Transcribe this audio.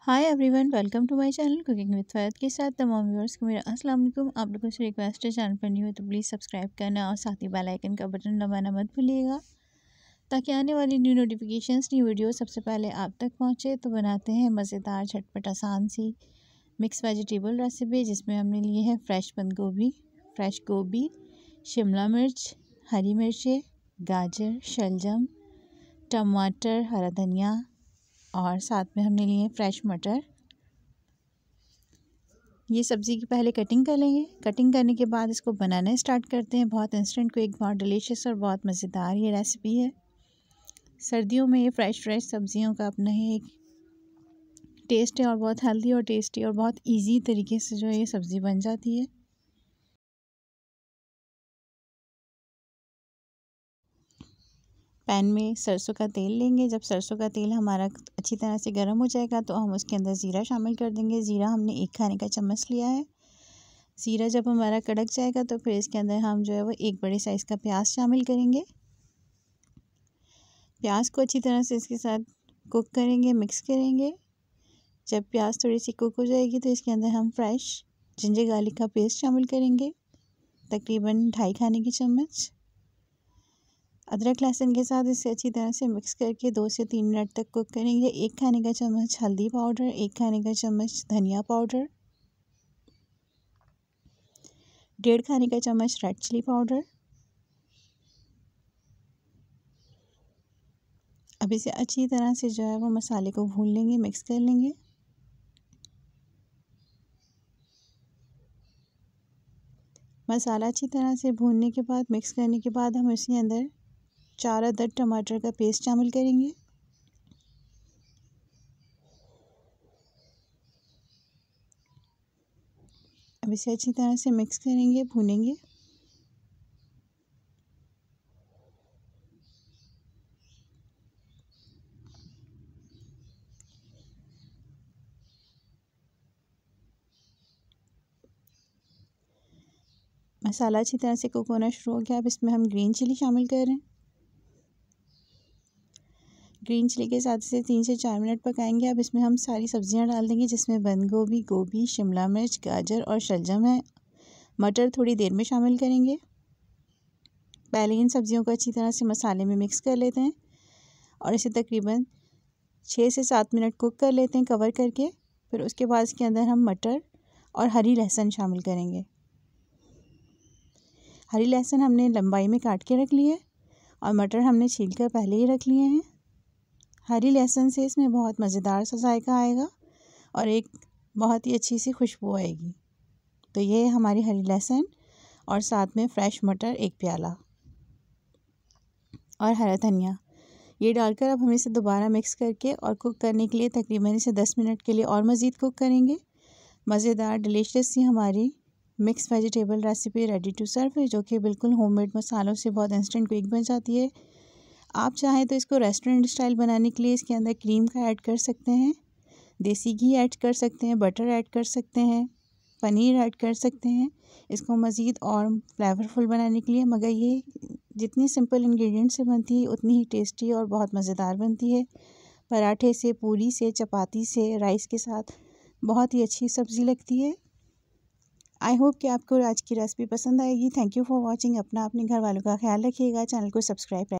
hi everyone welcome to my channel cooking with फैद के साथ तमाम व्यवर्स को मेरा अस्सलाम वालेकुम आप लोगों से रिक्वेस्ट है चैनल पर नहीं हो तो प्लीज़ सब्सक्राइब करना और साथ ही बेल आइकन का बटन दबाना मत भूलिएगा ताकि आने वाली न्यू नोटिफिकेशंस न्यू वीडियो सबसे पहले आप तक पहुँचे तो बनाते हैं मज़ेदार झटपट आसान सी मिक्स वेजिटेबल रेसिपी जिसमें हमने लिए है फ्रेश बंद गोभी फ्रेश गोभी शिमला मिर्च हरी मिर्चें गाजर शलजम टमाटर हरा धनिया और साथ में हमने लिए फ्रेश मटर ये सब्ज़ी की पहले कटिंग कर लेंगे कटिंग करने के बाद इसको बनाना स्टार्ट करते हैं बहुत इंस्टेंट को एक बहुत डिलीशियस और बहुत मज़ेदार ये रेसिपी है सर्दियों में ये फ्रेश फ्रेश सब्ज़ियों का अपना ही एक टेस्ट है और बहुत हेल्दी और टेस्टी और बहुत इजी तरीके से जो है ये सब्ज़ी बन जाती है पैन में सरसों का तेल लेंगे जब सरसों का तेल हमारा अच्छी तरह से गर्म हो जाएगा तो हम उसके अंदर ज़ीरा शामिल कर देंगे ज़ीरा हमने एक खाने का चम्मच लिया है ज़ीरा जब हमारा कड़क जाएगा तो फिर इसके अंदर हम जो है वो एक बड़े साइज़ का प्याज शामिल करेंगे प्याज को अच्छी तरह से इसके साथ कुक करेंगे मिक्स करेंगे जब प्याज थोड़ी सी कुक हो जाएगी तो इसके अंदर हम फ्रेश जिंजर गार्लिक का पेस्ट शामिल करेंगे तकरीबन ढाई खाने की चम्मच अदरक लहसुन के साथ इसे अच्छी तरह से मिक्स करके दो से तीन मिनट तक कुक करेंगे एक खाने का चम्मच हल्दी पाउडर एक खाने का चम्मच धनिया पाउडर डेढ़ खाने का चम्मच रेड चिली पाउडर अब इसे अच्छी तरह से जो है वो मसाले को भून लेंगे मिक्स कर लेंगे मसाला अच्छी तरह से भूनने के बाद मिक्स करने के बाद हम इसके अंदर चार अदर टमाटर का पेस्ट शामिल करेंगे अब इसे अच्छी तरह से मिक्स करेंगे भूनेंगे मसाला अच्छी तरह से कुक होना शुरू हो गया अब इसमें हम ग्रीन चिली शामिल कर रहे हैं ग्रीन चिली के साथ इसे तीन से चार मिनट पकाएंगे अब इसमें हम सारी सब्जियां डाल देंगे जिसमें बंद गोभी गोभी शिमला मिर्च गाजर और शलजम है मटर थोड़ी देर में शामिल करेंगे पहले इन सब्जियों को अच्छी तरह से मसाले में मिक्स कर लेते हैं और इसे तकरीबन छः से सात मिनट कुक कर लेते हैं कवर करके फिर उसके बाद इसके अंदर हम मटर और हरी लहसुन शामिल करेंगे हरी लहसुन हमने लंबाई में काट के रख लिए और मटर हमने छील कर पहले ही रख लिए हैं हरी लहसुन से इसमें बहुत मज़ेदार सा जायका आएगा और एक बहुत ही अच्छी सी खुशबू आएगी तो ये हमारी हरी लहसुन और साथ में फ्रेश मटर एक प्याला और हरा धनिया ये डालकर अब हम इसे दोबारा मिक्स करके और कुक करने के लिए तकरीबन इसे दस मिनट के लिए और मज़ीद कुक करेंगे मज़ेदार डिलीशियस सी हमारी mix vegetable recipe ready to serve है जो कि बिल्कुल होममेड मसालों से बहुत इंस्टेंट क्विक बन जाती है आप चाहें तो इसको रेस्टोरेंट स्टाइल बनाने के लिए इसके अंदर क्रीम का ऐड कर सकते हैं देसी घी ऐड कर सकते हैं बटर ऐड कर सकते हैं पनीर ऐड कर सकते हैं इसको मज़ीद और फ्लेवरफुल बनाने के लिए मगर ये जितनी सिंपल इंग्रेडिएंट से बनती है उतनी ही टेस्टी और बहुत मज़ेदार बनती है पराठे से पूरी से चपाती से राइस के साथ बहुत ही अच्छी सब्ज़ी लगती है आई होप कि आपको आज की रेसिपी पसंद आएगी थैंक यू फॉर वॉचिंग अपना अपने घर वालों का ख्याल रखिएगा चैनल को सब्सक्राइब